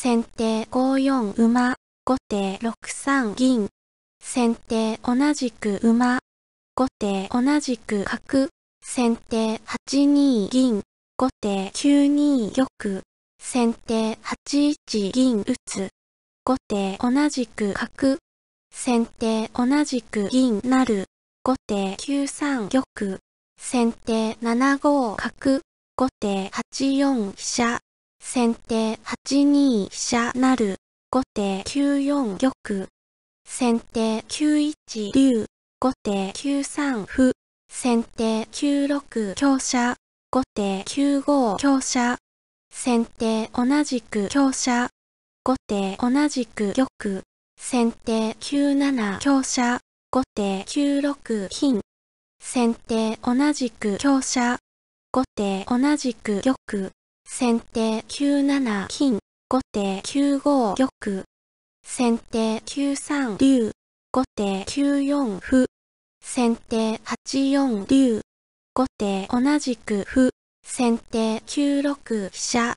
先手5四馬、後手6三銀。先手同じく馬、後手同じく角。先手8二銀、後手9二玉。先手8一銀打つ。後手同じく角。先手同じく銀なる。後手9三玉。先手7五角。後手8四飛車。先手8二飛車なる。後手9四玉。先手9一竜。後手9三歩。先手9六強者後手9五強者先手同じく強者後手同じく玉。先手9七強者後手9六金。先手同じく強者後手同じく玉。先手9七金、後手9五玉。先手9三竜、後手9四歩。先手8四竜、後手同じく歩。先手9六飛車。